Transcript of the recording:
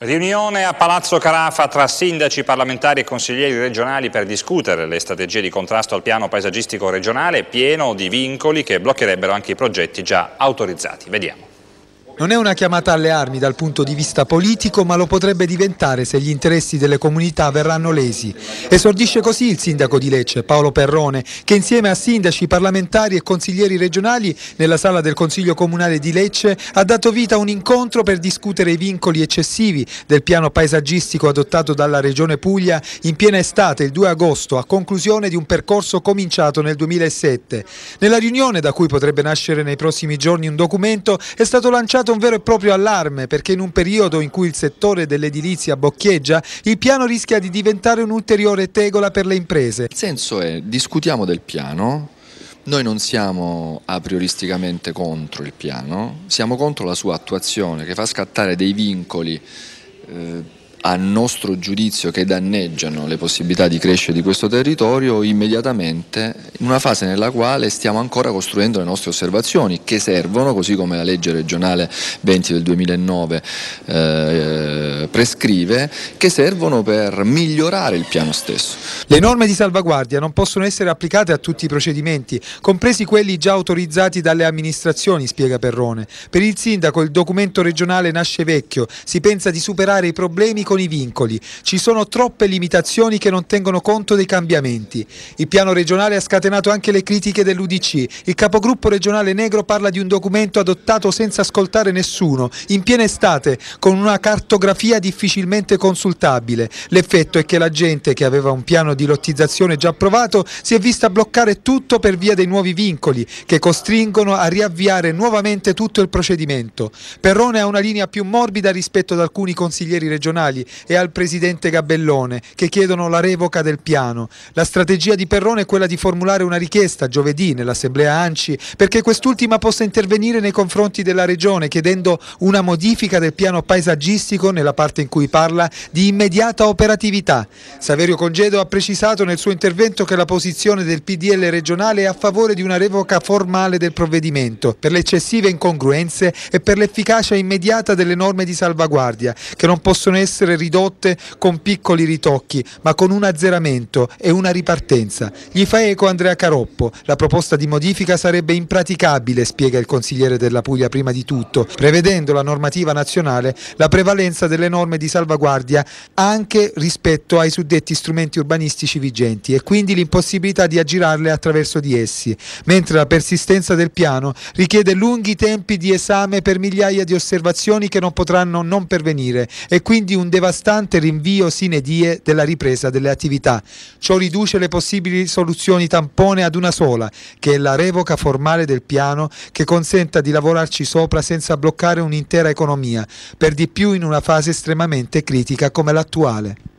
Riunione a Palazzo Carafa tra sindaci, parlamentari e consiglieri regionali per discutere le strategie di contrasto al piano paesaggistico regionale pieno di vincoli che bloccherebbero anche i progetti già autorizzati. Vediamo. Non è una chiamata alle armi dal punto di vista politico, ma lo potrebbe diventare se gli interessi delle comunità verranno lesi. Esordisce così il sindaco di Lecce, Paolo Perrone, che insieme a sindaci, parlamentari e consiglieri regionali nella sala del Consiglio Comunale di Lecce ha dato vita a un incontro per discutere i vincoli eccessivi del piano paesaggistico adottato dalla Regione Puglia in piena estate, il 2 agosto, a conclusione di un percorso cominciato nel 2007. Nella riunione, da cui potrebbe nascere nei prossimi giorni un documento, è stato lanciato stato un vero e proprio allarme perché in un periodo in cui il settore dell'edilizia boccheggia, il piano rischia di diventare un'ulteriore tegola per le imprese. Il senso è, discutiamo del piano, noi non siamo a prioristicamente contro il piano, siamo contro la sua attuazione che fa scattare dei vincoli eh, a nostro giudizio che danneggiano le possibilità di crescita di questo territorio immediatamente in una fase nella quale stiamo ancora costruendo le nostre osservazioni che servono, così come la legge regionale 20 del 2009 eh, prescrive che servono per migliorare il piano stesso. Le norme di salvaguardia non possono essere applicate a tutti i procedimenti, compresi quelli già autorizzati dalle amministrazioni, spiega Perrone. Per il sindaco il documento regionale nasce vecchio, si pensa di superare i problemi con i vincoli. Ci sono troppe limitazioni che non tengono conto dei cambiamenti. Il piano regionale ha scatenato anche le critiche dell'Udc. Il capogruppo regionale Negro parla di un documento adottato senza ascoltare nessuno, in piena estate, con una cartografia sia difficilmente consultabile. L'effetto è che la gente che aveva un piano di lottizzazione già approvato si è vista bloccare tutto per via dei nuovi vincoli che costringono a riavviare nuovamente tutto il procedimento. Perrone ha una linea più morbida rispetto ad alcuni consiglieri regionali e al presidente Gabellone che chiedono la revoca del piano. La strategia di Perrone è quella di formulare una richiesta giovedì nell'assemblea ANCI perché quest'ultima possa intervenire nei confronti della regione chiedendo una modifica del piano paesaggistico nella parte in cui parla di immediata operatività. Saverio Congedo ha precisato nel suo intervento che la posizione del PDL regionale è a favore di una revoca formale del provvedimento per le eccessive incongruenze e per l'efficacia immediata delle norme di salvaguardia che non possono essere ridotte con piccoli ritocchi ma con un azzeramento e una ripartenza. Gli fa eco Andrea Caroppo. La proposta di modifica sarebbe impraticabile, spiega il consigliere della Puglia prima di tutto, prevedendo la normativa nazionale la prevalenza delle le norme di salvaguardia anche rispetto ai suddetti strumenti urbanistici vigenti e quindi l'impossibilità di aggirarle attraverso di essi, mentre la persistenza del piano richiede lunghi tempi di esame per migliaia di osservazioni che non potranno non pervenire e quindi un devastante rinvio sine die della ripresa delle attività. Ciò riduce le possibili soluzioni tampone ad una sola, che è la revoca formale del piano che consenta di lavorarci sopra senza bloccare un'intera economia, per di più in una fase estremamente critica come l'attuale.